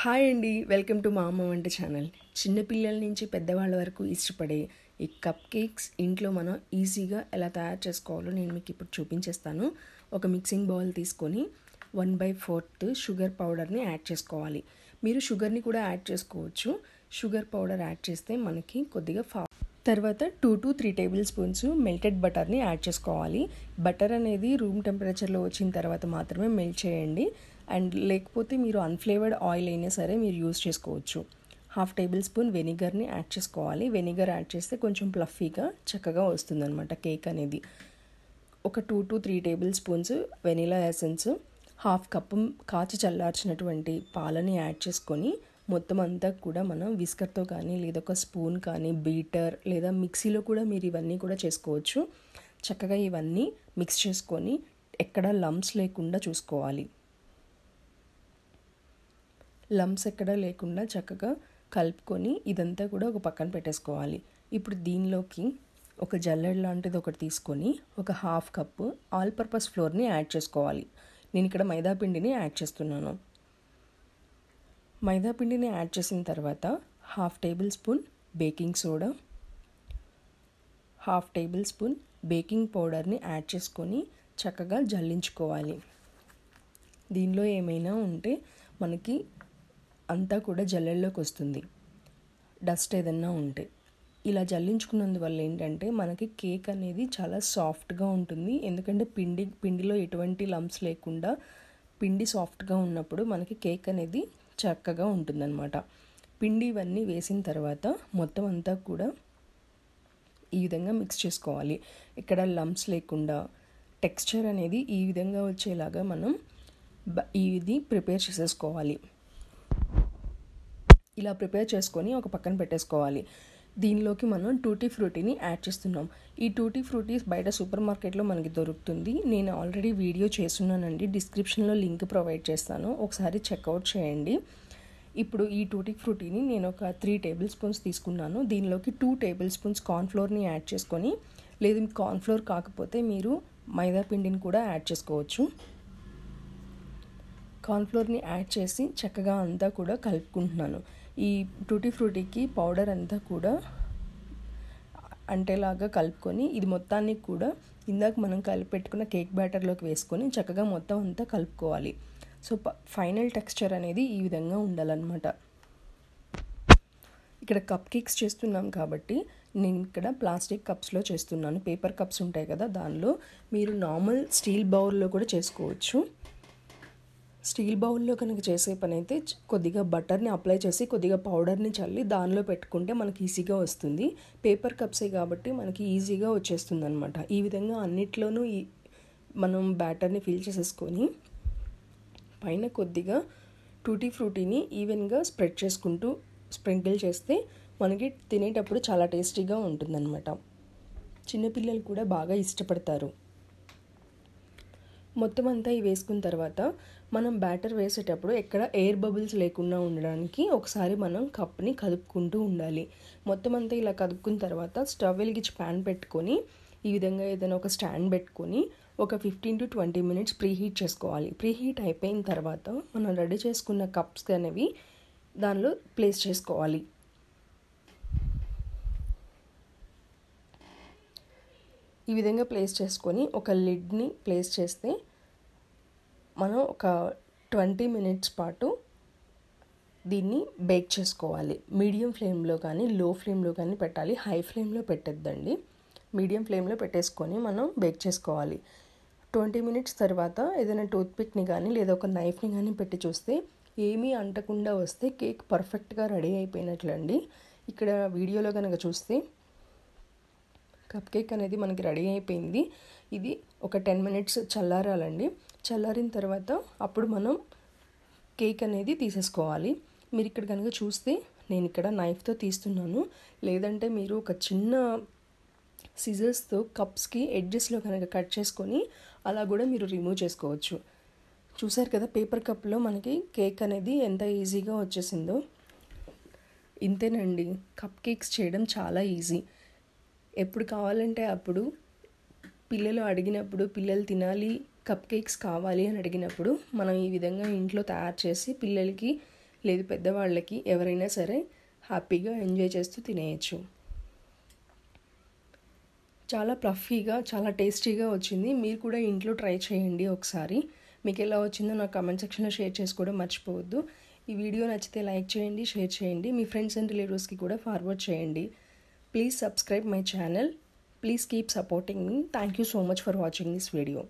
Hi అండి welcome to మా అమ్మ వంట ఛానల్ చిన్నపిల్లల నుంచి పెద్దవాళ్ళ వరకు ఇష్టపడే ఈ కప్ కేక్స్ ఇంట్లో మనం ఈజీగా ఎలా తయారు చేసుకోవాలో నేను మీకు ఇప్పుడు చూపించేస్తాను ఒక మిక్సింగ్ బౌల్ తీసుకొని వన్ బై ఫోర్త్ షుగర్ పౌడర్ని యాడ్ చేసుకోవాలి మీరు షుగర్ని కూడా యాడ్ చేసుకోవచ్చు షుగర్ పౌడర్ యాడ్ చేస్తే మనకి కొద్దిగా ఫా తర్వాత two to three tablespoons melted బటర్ని యాడ్ చేసుకోవాలి బటర్ అనేది రూమ్ టెంపరేచర్లో వచ్చిన తర్వాత మాత్రమే మెల్ట్ చేయండి అండ్ లేకపోతే మీరు అన్ఫ్లేవర్డ్ ఆయిల్ అయినా సరే మీరు యూజ్ చేసుకోవచ్చు హాఫ్ టేబుల్ స్పూన్ వెనిగర్ని యాడ్ చేసుకోవాలి వెనిగర్ యాడ్ చేస్తే కొంచెం ప్లఫీగా చక్కగా వస్తుందన్నమాట కేక్ అనేది ఒక two to three tablespoons vanilla essence half cup కాచి చల్లార్చినటువంటి పాలని యాడ్ చేసుకొని మొత్తం అంతా కూడా మనం విస్కర్తో కానీ లేదా ఒక స్పూన్ కానీ బీటర్ లేదా మిక్సీలో కూడా మీరు ఇవన్నీ కూడా చేసుకోవచ్చు చక్కగా ఇవన్నీ మిక్స్ చేసుకొని ఎక్కడ లమ్స్ లేకుండా చూసుకోవాలి లంప్స్ ఎక్కడా లేకుండా చక్కగా కలుపుకొని ఇదంతా కూడా ఒక పక్కన పెట్టేసుకోవాలి ఇప్పుడు దీనిలోకి ఒక జల్లెడ లాంటిది ఒకటి తీసుకొని ఒక హాఫ్ కప్పు ఆల్ పర్పస్ ఫ్లోర్ని యాడ్ చేసుకోవాలి నేను ఇక్కడ మైదాపిండిని యాడ్ చేస్తున్నాను మైదాపిండిని యాడ్ చేసిన తర్వాత half tablespoon baking soda half tablespoon baking పౌడర్ని యాడ్ చేసుకొని చక్కగా జల్లించుకోవాలి దీనిలో ఏమైనా ఉంటే మనకి అంతా కూడా జల్లెల్లోకి వస్తుంది డస్ట్ ఏదన్నా ఉంటే ఇలా జల్లించుకున్నందువల్ల ఏంటంటే మనకి కేక్ అనేది చాలా సాఫ్ట్గా ఉంటుంది ఎందుకంటే పిండి పిండిలో ఎటువంటి లంప్స్ లేకుండా పిండి సాఫ్ట్గా ఉన్నప్పుడు మనకి కేక్ అనేది చక్కగా ఉంటుందన్నమాట పిండి ఇవన్నీ వేసిన తర్వాత మొత్తం అంతా కూడా ఈ విధంగా మిక్స్ చేసుకోవాలి ఇక్కడ లంప్స్ లేకుండా టెక్స్చర్ అనేది ఈ విధంగా వచ్చేలాగా మనం ఇది ప్రిపేర్ చేసేసుకోవాలి ఇలా ప్రిపేర్ చేసుకొని ఒక పక్కన పెట్టేసుకోవాలి దీనిలోకి మనం టూటీ ఫ్రూటీని యాడ్ చేస్తున్నాం ఈ టూటీ ఫ్రూటీస్ బయట సూపర్ మార్కెట్లో మనకి దొరుకుతుంది నేను ఆల్రెడీ వీడియో చేస్తున్నానండి డిస్క్రిప్షన్లో లింక్ ప్రొవైడ్ చేస్తాను ఒకసారి చెక్అవుట్ చేయండి ఇప్పుడు ఈ టూటీ ఫ్రూటీని నేను ఒక త్రీ టేబుల్ స్పూన్స్ తీసుకున్నాను దీనిలోకి టూ టేబుల్ స్పూన్స్ కార్న్ఫ్లోర్ని యాడ్ చేసుకొని లేదు కార్న్ఫ్లోర్ కాకపోతే మీరు మైదా పిండిని కూడా యాడ్ చేసుకోవచ్చు కార్న్ఫ్లోర్ని యాడ్ చేసి చక్కగా అంతా కూడా కలుపుకుంటున్నాను ఈ టూటీ ఫ్రూటీకి పౌడర్ అంతా కూడా అంటేలాగా కలుపుకొని ఇది మొత్తాన్ని కూడా ఇందాక మనం కలిపెట్టుకున్న కేక్ బ్యాటర్లోకి వేసుకొని చక్కగా మొత్తం అంతా కలుపుకోవాలి సో ఫైనల్ టెక్స్చర్ అనేది ఈ విధంగా ఉండాలన్నమాట ఇక్కడ కప్ కేక్స్ చేస్తున్నాం కాబట్టి నేను ఇక్కడ ప్లాస్టిక్ కప్స్లో చేస్తున్నాను పేపర్ కప్స్ ఉంటాయి కదా దానిలో మీరు నార్మల్ స్టీల్ బౌల్లో కూడా చేసుకోవచ్చు స్టీల్ బౌల్లో కనుక చేసే పని అయితే కొద్దిగా బటర్ని అప్లై చేసి కొద్దిగా పౌడర్ని చల్లి దానిలో పెట్టుకుంటే మనకి ఈజీగా వస్తుంది పేపర్ కప్సే కాబట్టి మనకి ఈజీగా వచ్చేస్తుంది అనమాట ఈ విధంగా అన్నిట్లోనూ ఈ మనం బ్యాటర్ని ఫిల్ చేసేసుకొని పైన కొద్దిగా టూటీ ఫ్రూటీని ఈవెన్గా స్ప్రెడ్ చేసుకుంటూ స్ప్రింకిల్ చేస్తే మనకి తినేటప్పుడు చాలా టేస్టీగా ఉంటుందన్నమాట చిన్నపిల్లలు కూడా బాగా ఇష్టపడతారు మొత్తం అంతా ఇవి వేసుకున్న తర్వాత మనం బ్యాటర్ వేసేటప్పుడు ఎక్కడ ఎయిర్ బబుల్స్ లేకుండా ఉండడానికి ఒకసారి మనం కప్ని కదుపుకుంటూ ఉండాలి మొత్తం అంతా ఇలా కదుపుకున్న తర్వాత స్టవ్ వెలిగించి ప్యాన్ పెట్టుకొని ఈ విధంగా ఏదైనా ఒక స్టాండ్ పెట్టుకొని ఒక fifteen to twenty minutes preheat చేసుకోవాలి ప్రీహీట్ అయిపోయిన తర్వాత మనం రెడీ చేసుకున్న కప్స్ అనేవి దానిలో ప్లేస్ చేసుకోవాలి ఈ విధంగా ప్లేస్ చేసుకొని ఒక లిడ్ని ప్లేస్ చేస్తే మనం ఒక ట్వంటీ మినిట్స్ పాటు దీన్ని బేక్ చేసుకోవాలి మీడియం ఫ్లేమ్లో కానీ లో ఫ్లేమ్లో కానీ పెట్టాలి హై ఫ్లేమ్లో పెట్టద్దండి మీడియం ఫ్లేమ్లో పెట్టేసుకొని మనం బేక్ చేసుకోవాలి ట్వంటీ మినిట్స్ తర్వాత ఏదైనా టూత్పిక్ని కానీ లేదా ఒక నైఫ్ని కానీ పెట్టి చూస్తే ఏమీ అంటకుండా వస్తే కేక్ పర్ఫెక్ట్గా రెడీ అయిపోయినట్లండి ఇక్కడ వీడియోలో కనుక చూస్తే కప్ కేక్ అనేది మనకి రెడీ అయిపోయింది ఇది ఒక టెన్ మినిట్స్ చల్లారాలండి చల్లారిన తర్వాత అప్పుడు మనం కేక్ అనేది తీసేసుకోవాలి మీరు ఇక్కడ కనుక చూస్తే నేను ఇక్కడ నైఫ్తో తీస్తున్నాను లేదంటే మీరు ఒక చిన్న సిజర్స్తో కప్స్కి ఎడ్జెస్లో కనుక కట్ చేసుకొని అలా కూడా మీరు రిమూవ్ చేసుకోవచ్చు చూసారు కదా పేపర్ కప్లో మనకి కేక్ అనేది ఎంత ఈజీగా వచ్చేసిందో ఇంతేనండి కప్ కేక్స్ చేయడం చాలా ఈజీ ఎప్పుడు కావాలంటే అప్పుడు పిల్లలు అడిగినప్పుడు పిల్లలు తినాలి కప్ కేక్స్ కావాలి అని అడిగినప్పుడు మనం ఈ విధంగా ఇంట్లో తయారు చేసి పిల్లలకి లేదు పెద్దవాళ్ళకి ఎవరైనా సరే హ్యాపీగా ఎంజాయ్ చేస్తూ తినేయచ్చు చాలా ప్లఫీగా చాలా టేస్టీగా వచ్చింది మీరు కూడా ఇంట్లో ట్రై చేయండి ఒకసారి మీకు ఎలా వచ్చిందో నాకు కమెంట్ సెక్షన్లో షేర్ చేసుకోవడం మర్చిపోవద్దు ఈ వీడియో నచ్చితే లైక్ చేయండి షేర్ చేయండి మీ ఫ్రెండ్స్ అండ్ రిలేటివ్స్కి కూడా ఫార్వర్డ్ చేయండి Please subscribe my channel. Please keep supporting me. Thank you so much for watching this video.